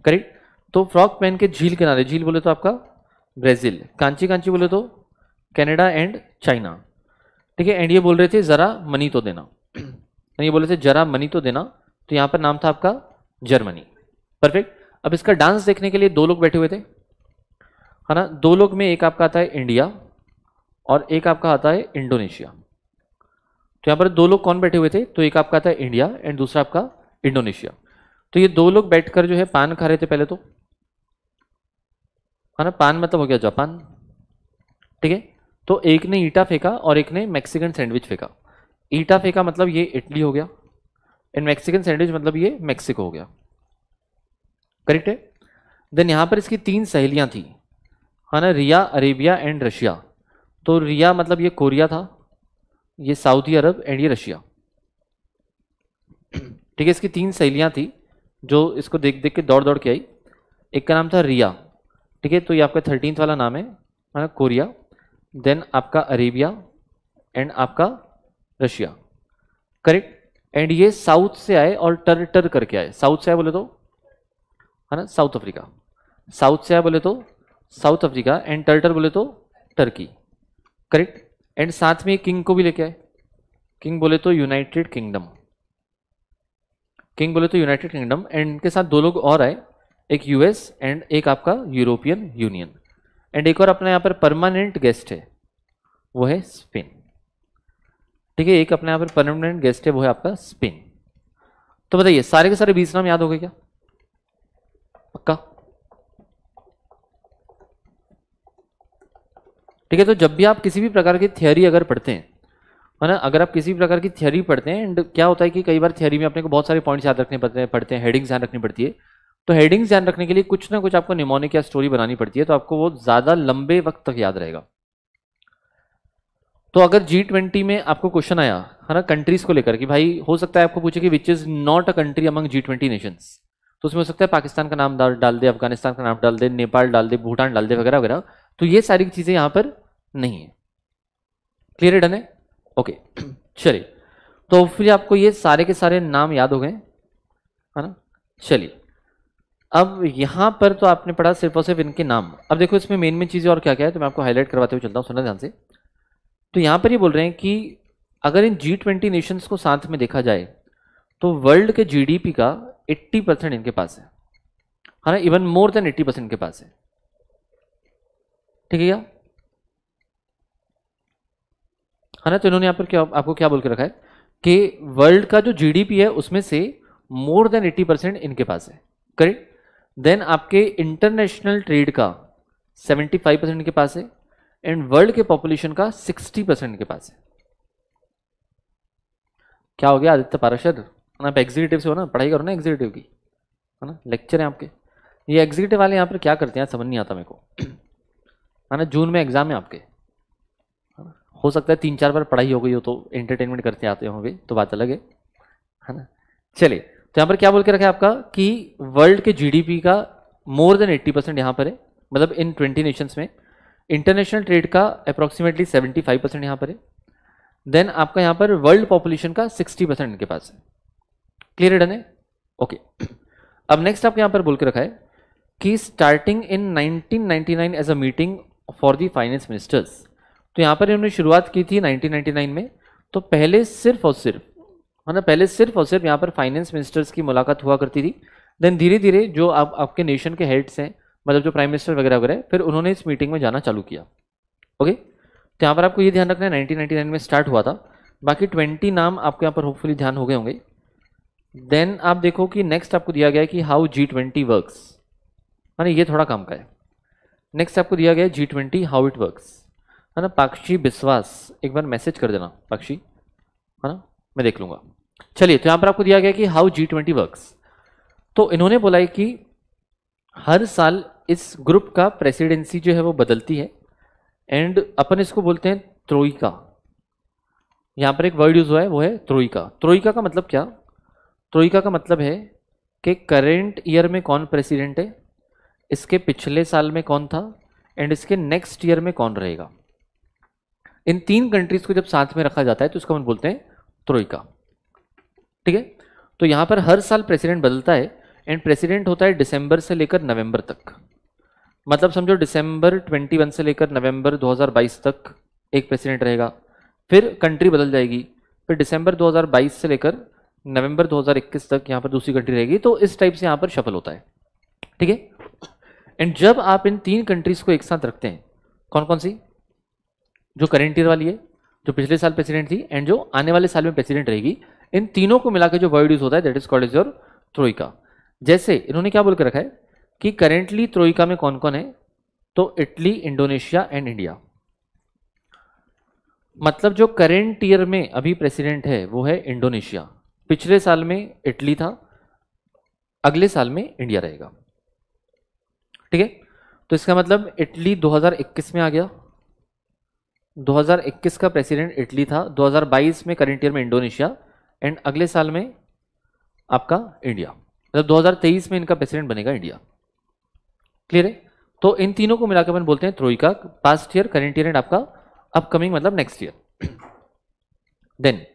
करेक्ट तो फ्रॉक पहन के झील किनारे झील बोले तो आपका ब्राज़ील कांची कांची बोले तो कनाडा एंड चाइना ठीक है एंड ये बोल रहे थे ज़रा मनी तो देना ये बोले थे जरा मनी तो देना तो यहाँ पर नाम था आपका जर्मनी परफेक्ट अब इसका डांस देखने के लिए दो लोग बैठे हुए थे है ना दो लोग में एक आपका आता है इंडिया और एक आपका आता है इंडोनेशिया तो यहाँ पर दो लोग कौन बैठे हुए थे तो एक आपका था इंडिया एंड दूसरा आपका इंडोनेशिया तो ये दो लोग बैठकर जो है पान खा रहे थे पहले तो है ना पान मतलब हो गया जापान ठीक है तो एक ने ईटा फेंका और एक ने मैक्सिकन सैंडविच फेंका ईटा फेंका मतलब ये इटली हो गया एंड मैक्सिकन सैंडविच मतलब ये मैक्सिको हो गया करेक्ट है देन यहाँ पर इसकी तीन सहेलियाँ थी है ना रिया अरेबिया एंड रशिया तो रिया मतलब ये कोरिया था ये सऊदी अरब एंड ये रशिया ठीक है इसकी तीन सहेलियाँ थी जो इसको देख देख के दौड़ दौड़ के आई एक का नाम था रिया ठीक है तो ये आपका थर्टीन वाला नाम है ना मतलब कोरिया देन आपका अरेबिया एंड आपका रशिया करेक्ट एंड ये साउथ से आए और टर टर करके आए साउथ से आए बोले तो है ना साउथ अफ्रीका साउथ से आए बोले तो साउथ अफ्रीका एंड टर बोले तो टर्की करेक्ट एंड साथ में किंग को भी लेके आए किंग बोले तो यूनाइटेड किंगडम किंग बोले तो यूनाइटेड किंगडम एंड इनके साथ दो लोग और आए एक यूएस एंड एक आपका यूरोपियन यूनियन एंड एक और अपना यहाँ पर परमानेंट गेस्ट है वो है स्पेन ठीक है एक अपने यहाँ पर परमानेंट गेस्ट है वो है आपका स्पेन तो बताइए सारे के सारे बीस नाम याद हो गए क्या पक्का ठीक है तो जब भी आप किसी भी प्रकार की थियोरी अगर पढ़ते हैं है ना अगर आप किसी भी प्रकार की थियोरी पढ़ते हैं एंड क्या होता है कि कई बार थियोरी में अपने को बहुत सारे पॉइंट्स याद रखने पड़ते हैं पढ़ते हैं हेडिंग्स याद रखनी पड़ती है तो हेडिंग्स ध्यान रखने के लिए कुछ ना कुछ आपको निमोनिक या स्टोरी बनानी पड़ती है तो आपको वो ज़्यादा लंबे वक्त तक याद रहेगा तो अगर जी ट्वेंटी में आपको क्वेश्चन आया है ना कंट्रीज को लेकर कि भाई हो सकता है आपको पूछे कि which is not a country among G twenty nations तो उसमें हो सकता है पाकिस्तान का नाम डाल दे अफगानिस्तान का नाम डाल दे नेपाल डाल दे भूटान डाल दे वगैरह वगैरह तो ये सारी चीज़ें यहाँ पर नहीं है क्लियर डन है ओके चलिए तो फिर आपको ये सारे के सारे नाम याद हो गए है ना चलिए अब यहाँ पर तो आपने पढ़ा सिर्फ और सिर्फ इनके नाम अब देखो इसमें मेन मेन चीज़ें और क्या क्या है तो मैं आपको हाईलाइट करवाते हुए चलता हूँ सुना ध्यान से तो यहाँ पर ये यह बोल रहे हैं कि अगर इन जी ट्वेंटी नेशंस को साथ में देखा जाए तो वर्ल्ड के जीडीपी का 80 परसेंट इनके पास है है ना इवन मोर देन 80 परसेंट इनके पास है ठीक है क्या है ना तो इन्होंने यहाँ पर क्या आपको क्या बोल के रखा है कि वर्ल्ड का जो जीडीपी है उसमें से मोर देन 80 परसेंट इनके पास है करेक्ट देन आपके इंटरनेशनल ट्रेड का 75 परसेंट के पास है एंड वर्ल्ड के पॉपुलेशन का 60 परसेंट के पास है क्या हो गया आदित्य पाराशर आप एग्जीक्यूटिव से हो ना पढ़ाई करो ना एग्जीक्यूटिव की है ना लेक्चर है आपके ये एग्जीक्यूटिव वाले यहाँ पर क्या करते हैं समझ नहीं आता मेरे को है ना जून में एग्जाम है आपके हो सकता है तीन चार बार पढ़ाई हो गई हो तो एंटरटेनमेंट करते आते होंगे तो बात अलग है है ना चलिए तो यहाँ पर क्या बोल के रखा है आपका कि वर्ल्ड के जीडीपी का मोर देन 80 परसेंट यहाँ पर है मतलब इन 20 नेशंस में इंटरनेशनल ट्रेड का अप्रॉक्सीमेटली 75 परसेंट यहाँ पर है देन आपका यहाँ पर वर्ल्ड पॉपुलेशन का 60 परसेंट इनके पास है क्लियर डन है ओके अब नेक्स्ट आपको यहाँ पर बोल के रखा है कि starting in nineteen as a meeting for the finance ministers तो यहाँ पर इन्होंने शुरुआत की थी नाइनटीन में तो पहले सिर्फ और सिर्फ है मतलब ना पहले सिर्फ और सिर्फ यहाँ पर फाइनेंस मिनिस्टर्स की मुलाकात हुआ करती थी देन धीरे धीरे जो आप आपके नेशन के हेड्स हैं मतलब जो प्राइम मिनिस्टर वगैरह वगैरह फिर उन्होंने इस मीटिंग में जाना चालू किया ओके तो यहाँ पर आपको ये ध्यान रखना है नाइनटीन में स्टार्ट हुआ था बाकी ट्वेंटी नाम आपको यहाँ पर होपफुली ध्यान हो गए होंगे देन आप देखो कि नेक्स्ट आपको दिया गया है कि हाउ जी ट्वेंटी वर्क्स है ना ये थोड़ा काम का है नेक्स्ट आपको दिया गया है G twenty how it works है ना पाक्षी विश्वास एक बार मैसेज कर देना पाक्षी है ना मैं देख लूँगा चलिए तो यहां पर आपको दिया गया कि हाउ जी ट्वेंटी वर्क्स तो इन्होंने बोला है कि हर साल इस ग्रुप का प्रेसिडेंसी जो है वो बदलती है एंड अपन इसको बोलते हैं त्रोइका यहां पर एक वर्ड यूज हुआ है वो है त्रोइका त्रोईका का मतलब क्या त्रोइका का मतलब है कि करेंट ईयर में कौन प्रेसिडेंट है इसके पिछले साल में कौन था एंड इसके नेक्स्ट ईयर में कौन रहेगा इन तीन कंट्रीज को जब साथ में रखा जाता है तो इसको हम बोलते हैं त्रोइका ठीक है तो यहाँ पर हर साल प्रेसिडेंट बदलता है एंड प्रेसिडेंट होता है दिसंबर से लेकर नवंबर तक मतलब समझो दिसंबर 21 से लेकर नवंबर 2022 तक एक प्रेसिडेंट रहेगा फिर कंट्री बदल जाएगी फिर दिसंबर 2022 से लेकर नवंबर 2021 तक यहाँ पर दूसरी कंट्री रहेगी तो इस टाइप से यहाँ पर शफल होता है ठीक है एंड जब आप इन तीन कंट्रीज को एक साथ रखते हैं कौन कौन सी जो करेंट ईयर वाली है जो पिछले साल प्रेसिडेंट थी एंड जो आने वाले साल में प्रेसिडेंट रहेगी इन तीनों को मिलाकर जो यूज होता है that is called is your troika जैसे इन्होंने क्या बोल के रखा है कि करेंटली त्रोइका में कौन कौन है तो इटली इंडोनेशिया एंड इंडिया मतलब जो करेंट ईयर में अभी प्रेसिडेंट है वो है इंडोनेशिया पिछले साल में इटली था अगले साल में इंडिया रहेगा ठीक है तो इसका मतलब इटली 2021 में आ गया 2021 का प्रेसिडेंट इटली था 2022 में करेंट ईयर में इंडोनेशिया एंड अगले साल में आपका इंडिया मतलब 2023 में इनका प्रेसिडेंट बनेगा इंडिया क्लियर है तो इन तीनों को मिलाकर अपन बोलते हैं troika past year current year and आपका अपकमिंग मतलब नेक्स्ट ईयर देन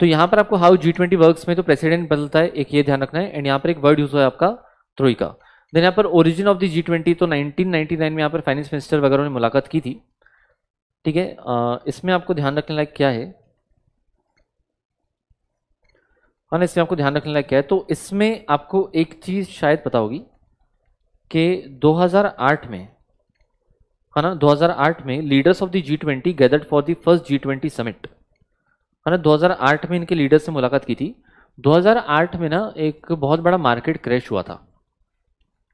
तो यहां पर आपको हाउ जी ट्वेंटी वर्क में तो प्रेसिडेंट बदलता है एक ये ध्यान रखना है एंड यहां पर एक वर्ड यूज हुआ है आपका त्रोइका देन यहां पर origin of the G twenty तो 1999 में यहां पर फाइनेंस मिनिस्टर वगैरह ने मुलाकात की थी ठीक है इसमें आपको ध्यान रखने लायक क्या है और हाँ, इसमें आपको ध्यान रखने लायक क्या है तो इसमें आपको एक चीज़ शायद पता होगी कि 2008 में है ना 2008 में leaders of the G twenty gathered for the first G twenty summit है ना 2008 में इनके लीडर्स से मुलाकात की थी 2008 में ना एक बहुत बड़ा मार्केट क्रैश हुआ था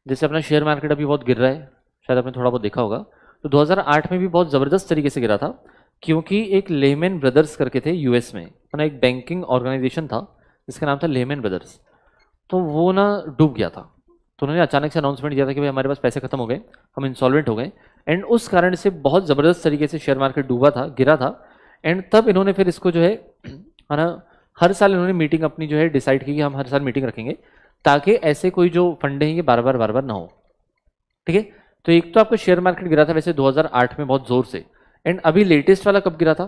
जैसे अपना शेयर मार्केट अभी बहुत गिर रहा है शायद आपने थोड़ा बहुत देखा होगा तो 2008 में भी बहुत ज़बरदस्त तरीके से गिरा था क्योंकि एक लेमेन ब्रदर्स करके थे यूएस में है ना एक बैंकिंग ऑर्गेनाइजेशन था जिसका नाम था लेमन ब्रदर्स तो वो ना डूब गया था तो उन्होंने अचानक से अनाउंसमेंट दिया था कि भाई हमारे पास पैसे खत्म हो गए हम इंसॉल्वेंट हो गए एंड उस कारण से बहुत ज़बरदस्त तरीके से शेयर मार्केट डूबा था गिरा था एंड तब इन्होंने फिर इसको जो है है ना हर साल इन्होंने मीटिंग अपनी जो है डिसाइड की कि हम हर साल मीटिंग रखेंगे ताकि ऐसे कोई जो फंडे हैं ये बार बार बार बार ना हो ठीक है तो एक तो आपका शेयर मार्केट गिरा था वैसे 2008 में बहुत ज़ोर से एंड अभी लेटेस्ट वाला कब गिरा था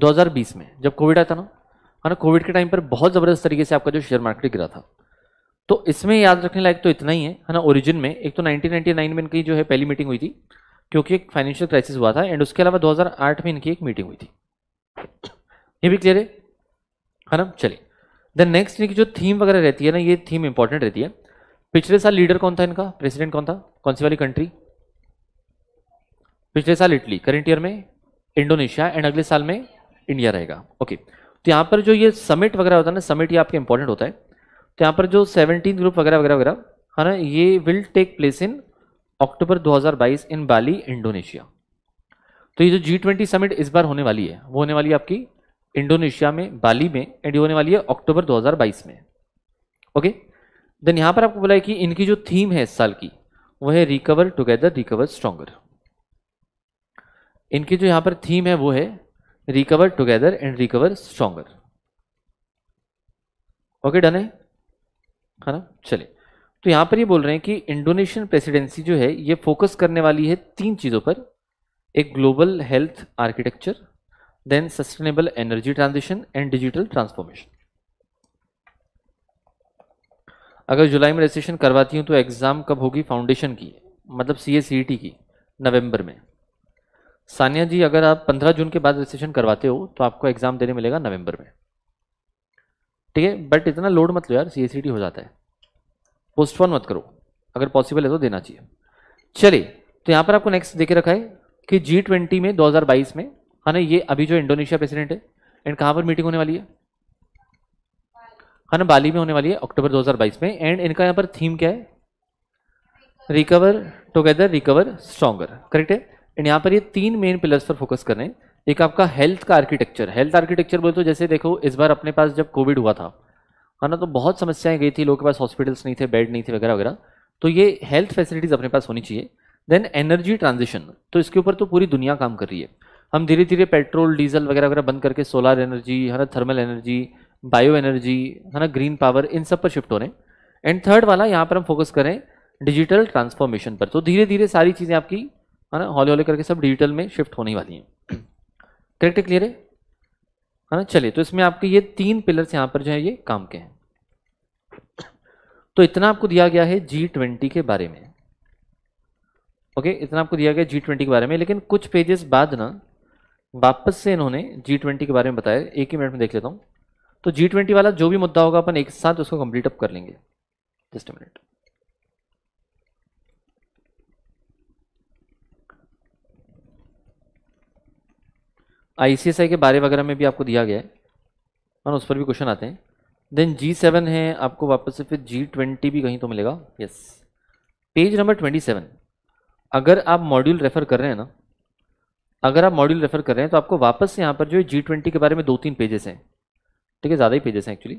2020 में जब कोविड आया था ना है ना कोविड के टाइम पर बहुत ज़बरदस्त तरीके से आपका जो शेयर मार्केट गिरा था तो इसमें याद रखने लायक तो इतना ही है है ना ओरिजिन में एक तो 1999 में इनकी जो है पहली मीटिंग हुई थी क्योंकि एक फाइनेंशियल क्राइसिस हुआ था एंड उसके अलावा 2008 में इनकी एक मीटिंग हुई थी ये भी क्लियर है है ना चलिए देन नेक्स्ट इनकी जो थीम वगैरह रहती है ना ये थीम इंपॉर्टेंट रहती है पिछले साल लीडर कौन था इनका प्रेसिडेंट कौन था कौन सी वाली कंट्री पिछले साल इटली करेंट ईयर में इंडोनेशिया एंड अगले साल में इंडिया रहेगा ओके तो यहाँ पर जो ये समिट वगैरह होता है ना समिट ये आपके इंपॉर्टेंट होता है तो यहाँ पर जो सेवनटीन ग्रुप वगैरह वगैरह वगैरह है ना ये will take place in October 2022 in Bali Indonesia तो ये जो जी ट्वेंटी समिट इस बार होने वाली है वो होने वाली है आपकी इंडोनेशिया में बाली में एंड होने वाली है अक्टूबर 2022 में ओके देन यहाँ पर आपको बोला है कि इनकी जो थीम है इस साल की वो है रिकवर टुगेदर रिकवर स्ट्रॉगर इनकी जो यहाँ पर थीम है वो है recover together and recover stronger okay done है है ना चलिए तो यहां पर ये बोल रहे हैं कि इंडोनेशियन प्रेसिडेंसी जो है ये फोकस करने वाली है तीन चीज़ों पर एक global health architecture then sustainable energy transition and digital transformation अगर जुलाई में रजिस्ट्रेशन करवाती हूं तो एग्ज़ाम कब होगी फाउंडेशन की मतलब सी e की नवंबर में सानिया जी अगर आप 15 जून के बाद रजिस्ट्रेशन करवाते हो तो आपको एग्जाम देने मिलेगा नवंबर में ठीक है बट इतना लोड मत लो यार सी e हो जाता है पोस्टपोन मत करो अगर पॉसिबल है तो देना चाहिए चलिए तो यहाँ पर आपको नेक्स्ट देखे रखा है कि जी ट्वेंटी में 2022 में है ना ये अभी जो इंडोनेशिया प्रेसिडेंट है एंड कहाँ पर मीटिंग होने वाली है है ना बाली में होने वाली है अक्टूबर 2022 में एंड इनका यहाँ पर थीम क्या है recover together recover stronger correct है एंड यहाँ पर ये तीन मेन पिलर्स पर फोकस करें एक आपका हेल्थ का आर्किटेक्चर हेल्थ आर्किटेक्चर बोले तो जैसे देखो इस बार अपने पास जब कोविड हुआ था है ना तो बहुत समस्याएं गई थी लोगों के पास हॉस्पिटल्स नहीं थे बेड नहीं थे वगैरह वगैरह तो ये हेल्थ फैसिलिटीज़ अपने पास होनी चाहिए देन एनर्जी ट्रांजिशन तो इसके ऊपर तो पूरी दुनिया काम कर रही है हम धीरे धीरे पेट्रोल डीजल वगैरह वगैरह बंद करके सोलर एनर्जी है ना थर्मल एनर्जी बायो एनर्जी है ना ग्रीन पावर इन सब पर शिफ्ट हो रहे हैं एंड थर्ड वाला यहाँ पर हम फोकस करें डिजिटल ट्रांसफॉर्मेशन पर तो धीरे धीरे सारी चीज़ें आपकी है ना हौले हौले करके सब डिजिटल में शिफ्ट होने वाली हैं करेक्ट क्लियर है है ना चलिए तो इसमें आपके ये तीन पिलर्स यहाँ पर जो है ये काम के हैं तो इतना आपको दिया गया है जी ट्वेंटी के बारे में ओके इतना आपको दिया गया जी ट्वेंटी के बारे में लेकिन कुछ पेजेस बाद ना वापस से इन्होंने जी ट्वेंटी के बारे में बताया एक ही मिनट में देख लेता हूँ तो जी ट्वेंटी वाला जो भी मुद्दा होगा अपन एक साथ उसको कंप्लीट अप कर लेंगे जस्ट मिनट आईसीएसआई के बारे वगैरह में भी आपको दिया गया है और उस पर भी क्वेश्चन आते हैं देन जी सेवन है आपको वापस से फिर जी ट्वेंटी भी कहीं तो मिलेगा yes page number twenty seven अगर आप मॉड्यूल रेफर कर रहे हैं ना अगर आप मॉड्यूल रेफर कर रहे हैं तो आपको वापस से यहाँ पर जो है जी ट्वेंटी के बारे में दो तीन पेजेस हैं ठीक है ज़्यादा ही पेजेस हैं एक्चुअली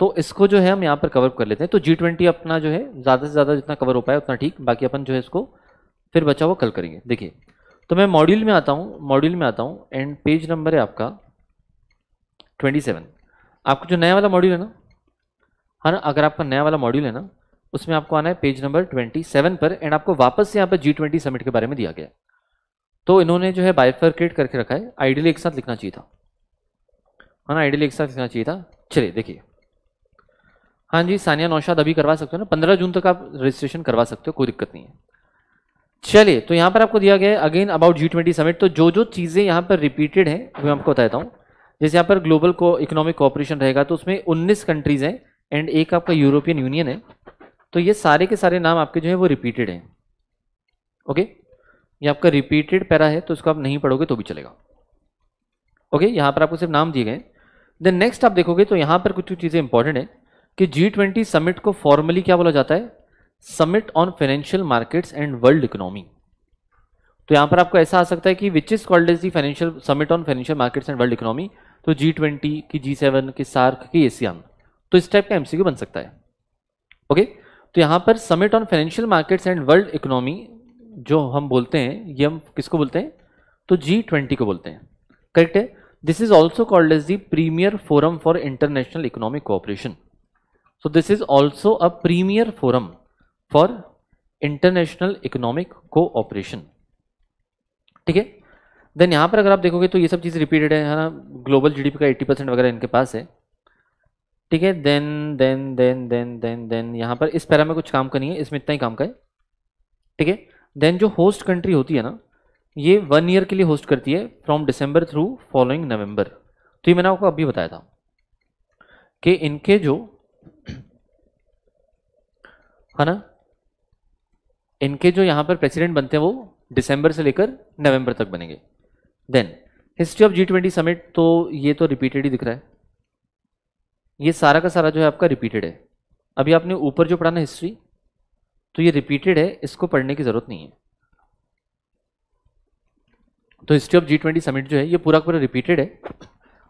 तो इसको जो है हम यहाँ पर कवर कर लेते हैं तो जी ट्वेंटी अपना जो है ज़्यादा से ज़्यादा जितना कवर हो पाए उतना ठीक बाकी अपन जो है इसको फिर बचा हुआ कल करेंगे देखिए तो मैं मॉड्यूल में आता हूँ मॉड्यूल में आता हूँ एंड पेज नंबर है आपका ट्वेंटी सेवन आपको जो नया वाला मॉड्यूल है ना है हाँ ना अगर आपका नया वाला मॉड्यूल है ना उसमें आपको आना है पेज नंबर ट्वेंटी सेवन पर एंड आपको वापस से यहाँ पर जी ट्वेंटी समिट के बारे में दिया गया तो इन्होंने जो है क्रिएट करके रखा है आइडियली एक साथ लिखना चाहिए था है हाँ ना आइडियली एक साथ लिखना चाहिए था चलिए देखिए हाँ जी सानिया नौशाद अभी करवा सकते हो ना पंद्रह जून तक आप रजिस्ट्रेशन करवा सकते हो कोई दिक्कत नहीं है चलिए तो यहाँ पर आपको दिया गया है again about G twenty summit तो जो जो चीज़ें यहाँ पर रिपीटेड हैं वो मैं आपको बताता हूँ जैसे यहाँ पर ग्लोबल को इकोनॉमिक कॉपरेशन रहेगा तो उसमें उन्नीस कंट्रीज़ हैं एंड एक आपका यूरोपियन यूनियन है तो ये सारे के सारे नाम आपके जो है वो रिपीटेड हैं ओके ये आपका रिपीटेड पैरा है तो इसको आप नहीं पढ़ोगे तो भी चलेगा ओके यहाँ पर आपको सिर्फ नाम दिए गए देन नेक्स्ट आप देखोगे तो यहाँ पर कुछ कुछ चीज़ें इंपॉर्टेंट है कि जी ट्वेंटी समिट को फॉर्मली क्या बोला जाता है summit on financial markets and world economy तो यहां पर आपको ऐसा आ सकता है कि which is called is the financial summit on financial markets and world economy तो जी ट्वेंटी की जी सेवन की सार्क की एशियान तो इस टाइप का एमसीक्यू बन सकता है ओके तो यहां पर summit on financial markets and world economy जो हम बोलते हैं ये हम किसको बोलते हैं तो जी ट्वेंटी को बोलते हैं करेक्ट है this is also called as the premier forum for international economic cooperation so this is also a premier forum for international economic cooperation ठीक है देन यहाँ पर अगर आप देखोगे तो ये सब चीज़ रिपीटेड है ना ग्लोबल जीडीपी का 80 परसेंट वगैरह इनके पास है ठीक है then then then then then then यहाँ पर इस पैरा में कुछ काम करनी है इसमें इतना ही काम का है ठीक है देन जो होस्ट कंट्री होती है ना ये वन ईयर के लिए होस्ट करती है from December through following November तो ये मैंने आपको अभी बताया था कि इनके जो है ना इनके जो यहाँ पर प्रेसिडेंट बनते हैं वो दिसंबर से लेकर नवंबर तक बनेंगे then history of G twenty summit तो ये तो रिपीटेड ही दिख रहा है ये सारा का सारा जो है आपका रिपीटेड है अभी आपने ऊपर जो पढ़ा ना हिस्ट्री तो ये रिपीटेड है इसको पढ़ने की ज़रूरत नहीं है तो history of G twenty summit जो है ये पूरा पूरा रिपीटेड है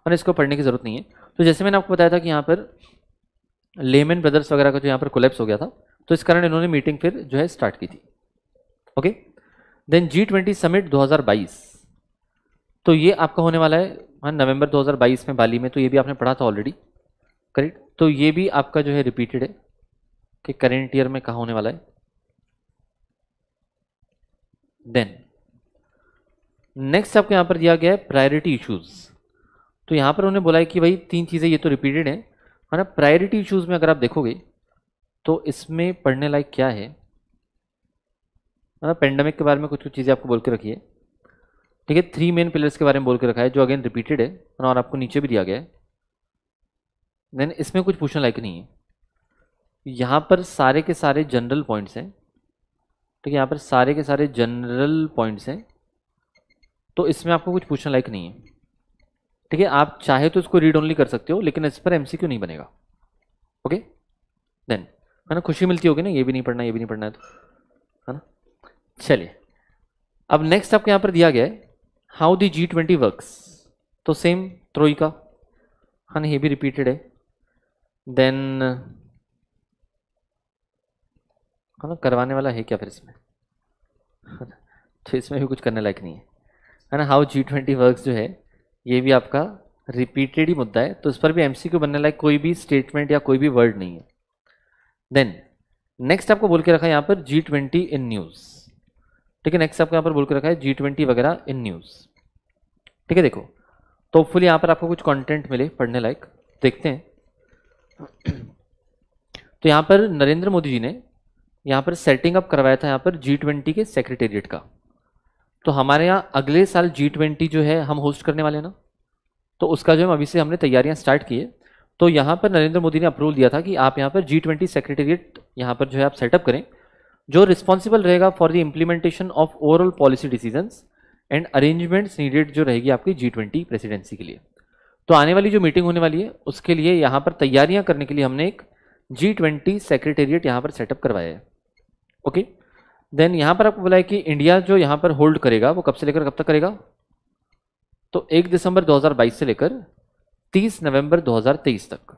और इसको पढ़ने की ज़रूरत नहीं है तो जैसे मैंने आपको बताया था कि यहाँ पर लेमन ब्रदर्स वगैरह का जो यहाँ पर कोलेप्स हो गया था तो इस कारण इन्होंने मीटिंग फिर जो है स्टार्ट की थी okay then G twenty summit दो तो ये आपका होने वाला है हाँ नवंबर 2022 में बाली में तो ये भी आपने पढ़ा था ऑलरेडी करेक्ट तो ये भी आपका जो है रिपीटेड है कि करेंट ईयर में कहा होने वाला है देन नेक्स्ट आपको यहाँ पर दिया गया है प्रायोरिटी इश्यूज तो यहाँ पर उन्होंने बोला है कि भाई तीन चीज़ें ये तो रिपीटेड हैं है हाँ ना प्रायोरिटी इश्यूज में अगर आप देखोगे तो इसमें पढ़ने लायक क्या है पेंडेमिक मतलब के बारे में कुछ कुछ चीज़ें आपको बोल के रखी है ठीक है थ्री मेन पिलर्स के बारे में बोल के रखा है जो अगेन रिपीटेड है और आपको नीचे भी दिया गया है देन इसमें कुछ पूछने लायक नहीं है यहाँ पर सारे के सारे जनरल पॉइंट्स हैं ठीक है यहाँ पर सारे के सारे जनरल पॉइंट्स हैं तो इसमें आपको कुछ पूछने लायक नहीं है ठीक है आप चाहे तो इसको रीड ओनली कर सकते हो लेकिन इस पर एम नहीं बनेगा ओके देन है ना खुशी मिलती होगी ना ये भी नहीं पढ़ना ये भी नहीं पढ़ना है तो है ना चलिए अब नेक्स्ट आपके यहाँ पर दिया गया है how the G twenty works तो सेम त्रोई का है हाँ ना ये भी रिपीटेड है देन है ना करवाने वाला है क्या फिर इसमें तो इसमें भी कुछ करने लायक नहीं है है ना हाउ जी ट्वेंटी वर्क जो है ये भी आपका रिपीटेड ही मुद्दा है तो इस पर भी एमसीक्यू बनने लायक कोई भी स्टेटमेंट या कोई भी वर्ड नहीं है देन नेक्स्ट आपको बोल के रखा है यहाँ पर जी ट्वेंटी इन न्यूज़ ठीक है नेक्स्ट आपको यहाँ पर बोल के रखा है जी ट्वेंटी वगैरह इन न्यूज़ ठीक है देखो तो होपफुल यहाँ पर आपको कुछ कंटेंट मिले पढ़ने लायक देखते हैं तो यहाँ पर नरेंद्र मोदी जी ने यहाँ पर सेटिंग अप करवाया था यहाँ पर जी ट्वेंटी के सेक्रेटेरिएट का तो हमारे यहाँ अगले साल जी ट्वेंटी जो है हम होस्ट करने वाले हैं ना तो उसका जो है अभी से हमने तैयारियां स्टार्ट की है तो यहाँ पर नरेंद्र मोदी ने अप्रूवल दिया था कि आप यहाँ पर जी ट्वेंटी सेक्रेटेरिएट यहाँ पर जो है आप सेटअप करें जो रिस्पॉन्सिबल रहेगा for the implementation of overall policy decisions and arrangements needed जो रहेगी आपकी जी ट्वेंटी प्रेसिडेंसी के लिए तो आने वाली जो मीटिंग होने वाली है उसके लिए यहाँ पर तैयारियाँ करने के लिए हमने एक जी ट्वेंटी सेक्रेटेरिएट यहाँ पर सेटअप करवाया है ओके देन यहाँ पर आपको बोला है कि इंडिया जो यहाँ पर होल्ड करेगा वो कब से लेकर कब तक करेगा तो एक दिसंबर 2022 से लेकर 30 नवंबर 2023 तक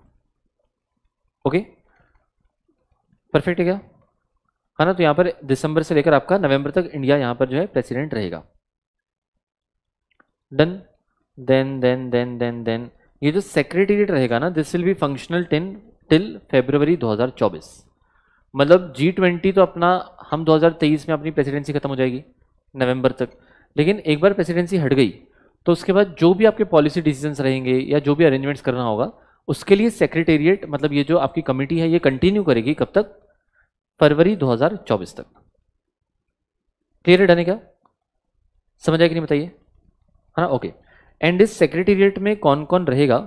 ओके परफेक्ट है क्या है हाँ ना तो यहां पर दिसंबर से लेकर आपका नवंबर तक इंडिया यहां पर जो है प्रेसिडेंट रहेगा done then then then then then ये जो सेक्रेटेरिएट रहेगा ना this will be functional ten till February 2024 मतलब जी ट्वेंटी तो अपना हम 2023 में अपनी प्रेसिडेंसी खत्म हो जाएगी नवंबर तक लेकिन एक बार प्रेसिडेंसी हट गई तो उसके बाद जो भी आपके पॉलिसी डिसीजंस रहेंगे या जो भी अरेंजमेंट्स करना होगा उसके लिए सेक्रेटेरिएट मतलब ये जो आपकी कमेटी है ये कंटिन्यू करेगी कब तक फरवरी 2024 तक क्लियर है डने क्या समझ आया कि नहीं बताइए है ना ओके एंड इस सेक्रेटेरिएट में कौन कौन रहेगा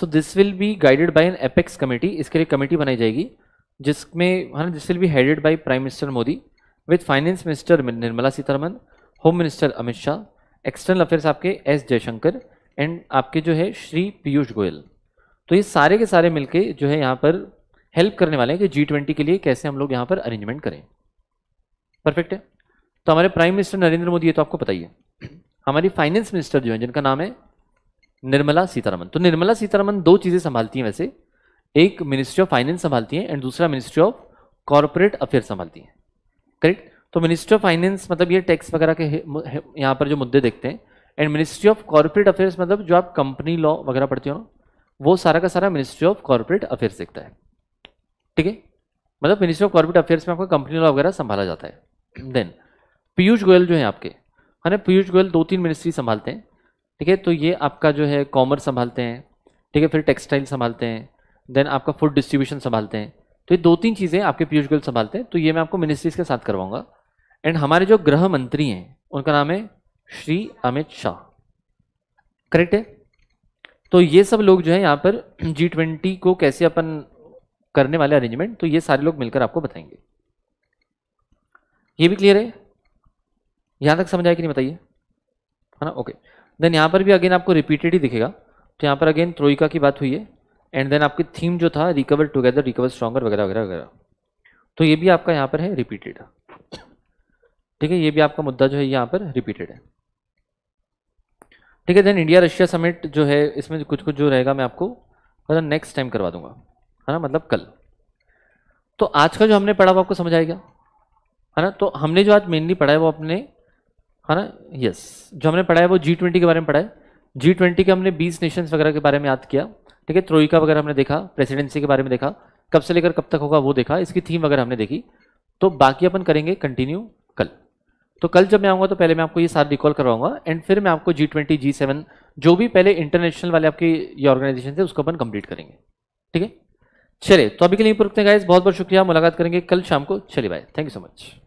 so this will be guided by an apex committee इसके लिए कमेटी बनाई जाएगी जिसमें है ना this will be headed by prime minister Modi with finance minister Nirmala Sitharaman home minister Amit Shah external affairs आपके एस जयशंकर एंड आपके जो है श्री पीयूष गोयल तो ये सारे के सारे मिलके जो है यहाँ पर हेल्प करने वाले हैं कि जी ट्वेंटी के लिए कैसे हम लोग यहाँ पर अरेंजमेंट करें परफेक्ट है तो हमारे प्राइम मिनिस्टर नरेंद्र मोदी ये तो आपको पता ही है हमारी फाइनेंस मिनिस्टर जो है जिनका नाम है निर्मला सीतारमन तो निर्मला सीतारमन दो चीज़ें संभालती हैं वैसे एक मिनिस्ट्री ऑफ फाइनेंस संभालती हैं एंड दूसरा मिनिस्ट्री ऑफ कॉरपोरेट अफेयर संभालती हैं करेक्ट तो मिनिस्ट्री ऑफ फाइनेंस मतलब ये टैक्स वगैरह के यहाँ पर जो मुद्दे देखते हैं and ministry of corporate affairs मतलब जो आप कंपनी लॉ वगैरह पढ़ते हो ना वो सारा का सारा मिनिस्ट्री ऑफ कॉर्पोरेट अफेयर्स देखता है ठीक है मतलब मिनिस्ट्री ऑफ कॉर्पोरेट अफेयर्स में आपका कंपनी लॉ वगैरह संभाला जाता है देन पीयूष गोयल जो है आपके है ना पीयूष गोयल दो तीन मिनिस्ट्री संभालते हैं ठीक है तो ये आपका जो है कॉमर्स संभालते हैं ठीक है फिर टेक्सटाइल संभालते हैं देन आपका फूड डिस्ट्रीब्यूशन संभालते हैं तो ये दो तीन चीज़ें आपके पीयूष गोयल संभालते हैं तो ये मैं आपको मिनिस्ट्रीज के साथ करवाऊंगा एंड हमारे जो गृह मंत्री हैं उनका नाम है श्री अमित शाह करेक्ट है तो ये सब लोग जो है यहाँ पर जी ट्वेंटी को कैसे अपन करने वाले अरेंजमेंट तो ये सारे लोग मिलकर आपको बताएंगे ये भी क्लियर है यहाँ तक समझ आए कि नहीं बताइए है ना ओके देन यहाँ पर भी अगेन आपको रिपीटेड ही दिखेगा तो यहाँ पर अगेन त्रोइका की बात हुई है एंड देन आपकी थीम जो था रिकवर टुगेदर रिकवर स्ट्रॉगर वगैरह वगैरह वगैरह तो ये भी आपका यहाँ पर है रिपीटेड ठीक है ये भी आपका मुद्दा जो है यहाँ पर रिपीटेड है ठीक है देन इंडिया रशिया समिट जो है इसमें कुछ कुछ जो रहेगा मैं आपको मतलब नेक्स्ट टाइम करवा दूंगा है ना मतलब कल तो आज का जो हमने पढ़ा वो आपको समझ आएगा है ना तो हमने जो आज मेनली पढ़ा है वो अपने है ना यस जो हमने पढ़ा है वो जी ट्वेंटी के बारे में पढ़ा है जी ट्वेंटी के हमने बीस नेशंस वगैरह के बारे में याद किया ठीक है त्रोईका वगैरह हमने देखा प्रेसिडेंसी के बारे में देखा कब से लेकर कब तक होगा वो देखा इसकी थीम वगैरह हमने देखी तो बाकी अपन करेंगे कंटिन्यू कल तो कल जब मैं आऊँगा तो पहले मैं आपको ये सारे रिकॉल करवाऊंगा एंड फिर मैं आपको जी ट्वेंटी जी सेवन जो भी पहले इंटरनेशनल वाले आपके ये ऑर्गेनाइजेशन थे उसको अपन कंप्लीट करेंगे ठीक है चलिए तो अभी के लिए रुकते हैं गाइज बहुत बहुत शुक्रिया मुलाकात करेंगे कल शाम को चलिए bye thank you so much